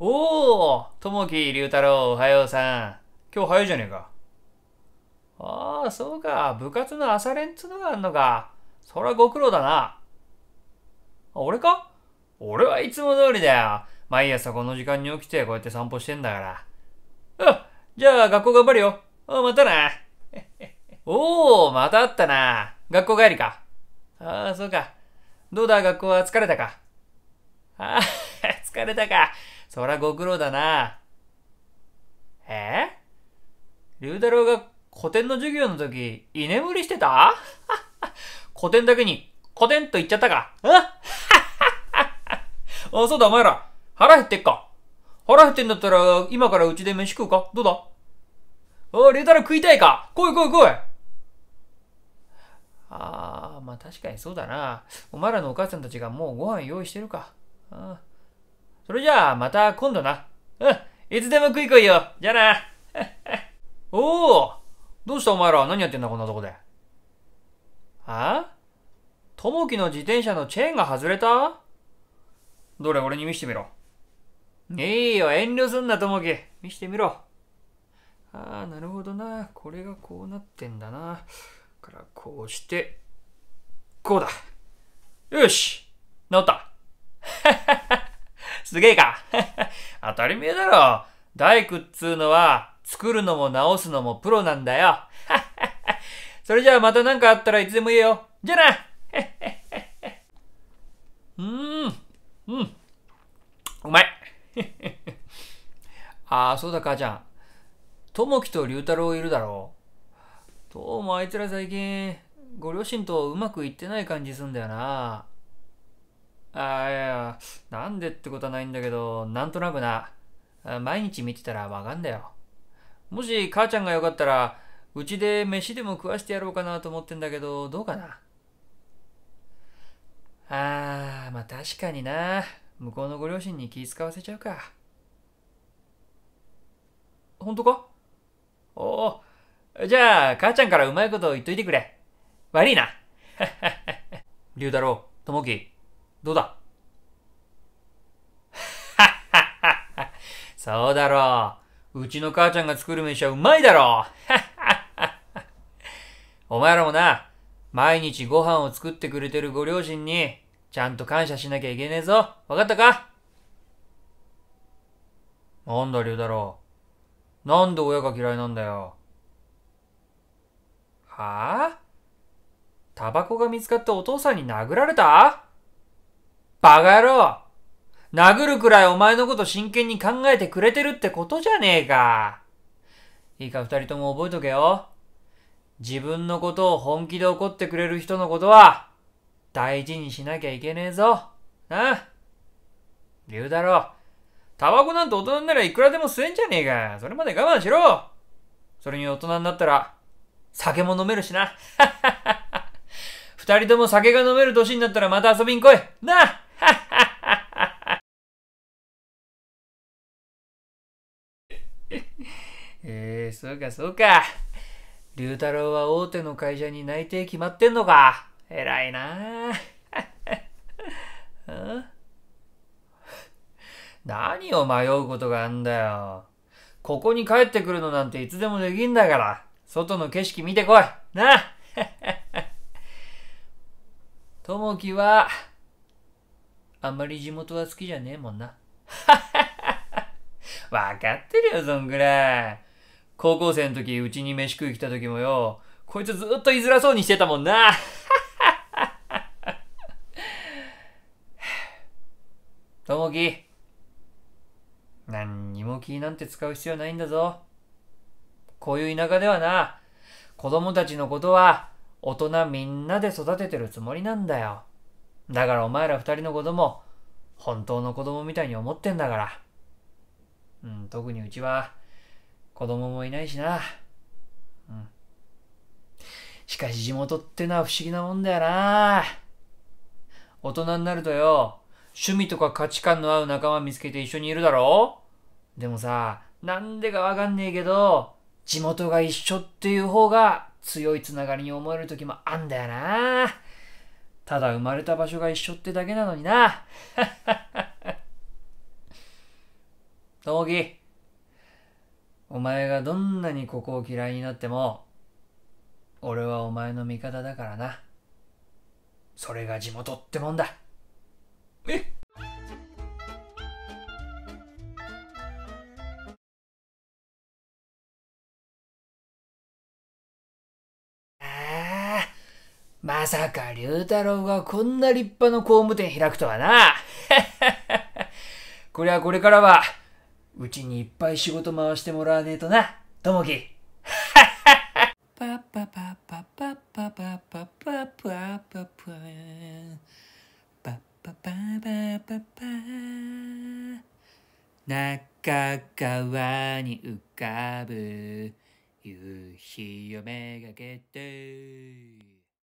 おおともき龍太郎おはようさん。今日早いじゃねえか。ああ、そうか。部活の朝練っつうのがあんのか。そらご苦労だな。俺か俺はいつも通りだよ。毎朝この時間に起きてこうやって散歩してんだから。あ、じゃあ学校頑張るよ。あ、またな。おお、またあったな。学校帰りか。ああ、そうか。どうだ、学校は疲れたか。ああ、疲れたか。そらご苦労だな。え龍太郎が古典の授業の時、居眠りしてた 古典だけに、古典と言っちゃったか。あそうだ、お前ら。腹減ってっか。腹減ってんだったら、今からうちで飯食うかどうだおい、龍太郎食いたいか来い来い来いああ、まあ確かにそうだな。お前らのお母さんたちがもうご飯用意してるか。ああそれじゃあ、また今度な。うん、いつでも食い来いよ。じゃあな。おおどうしたお前ら何やってんだこんなとこで。あともきの自転車のチェーンが外れたどれ俺に見してみろ。いいよ、遠慮すんな、ともき。見してみろ。ああ、なるほどな。これがこうなってんだな。から、こうして、こうだ。よし直った すげえか 当たり前だろ。大工っつうのは、作るのも直すのもプロなんだよ。それじゃあまた何かあったらいつでも言えよ。じゃあな うーん。うん。うまい。ああ、そうだ、母ちゃん。ともきと龍太郎いるだろう。どうもあいつら最近、ご両親とうまくいってない感じすんだよな。あいや、なんでってことはないんだけど、なんとなくな。毎日見てたらわかんだよ。もし母ちゃんがよかったら、うちで飯でも食わしてやろうかなと思ってんだけど、どうかな。あー、まあ確かにな。向こうのご両親に気使わせちゃうか。本当かおお。じゃあ、母ちゃんからうまいこと言っといてくれ。悪いな。龍太郎、ともき。どうだ そうだろう。うちの母ちゃんが作る飯はうまいだろう。お前らもな、毎日ご飯を作ってくれてるご両親に、ちゃんと感謝しなきゃいけねえぞ。わかったかなんだ、龍だろう。なんで親が嫌いなんだよ。はぁ、あ、タバコが見つかったお父さんに殴られたバカ野郎殴るくらいお前のこと真剣に考えてくれてるってことじゃねえか。いいか二人とも覚えとけよ。自分のことを本気で怒ってくれる人のことは、大事にしなきゃいけねえぞ。なあ言うだろう。タバコなんて大人ならいくらでも吸えんじゃねえか。それまで我慢しろ。それに大人になったら、酒も飲めるしな。二人とも酒が飲める年になったらまた遊びに来い。なあえー、そうかそうか。龍太郎は大手の会社に内定決まってんのか。偉いな 何を迷うことがあんだよ。ここに帰ってくるのなんていつでもできんだから、外の景色見てこい。なぁ。ともきは、あんまり地元は好きじゃねえもんな。わかってるよ、そんぐらい。高校生の時、うちに飯食い来た時もよ、こいつずっと居づらそうにしてたもんな。ともき。何にも気なんて使う必要ないんだぞ。こういう田舎ではな、子供たちのことは大人みんなで育ててるつもりなんだよ。だからお前ら二人の子供、本当の子供みたいに思ってんだから。うん、特にうちは子供もいないしな。うん。しかし地元ってのは不思議なもんだよな。大人になるとよ、趣味とか価値観の合う仲間見つけて一緒にいるだろでもさ、なんでかわかんねえけど、地元が一緒っていう方が強いつながりに思える時もあんだよな。ただ生まれた場所が一緒ってだけなのにな。ともき。お前がどんなにここを嫌いになっても、俺はお前の味方だからな。それが地元ってもんだ。えあまさか龍太郎がこんな立派な工務店開くとはな。こりゃこれからは、うちにいっぱい仕事回してもらわねえとな、ともき。パパパパパパパパパパパパパパパパパ中川に浮かぶ夕日をめがけて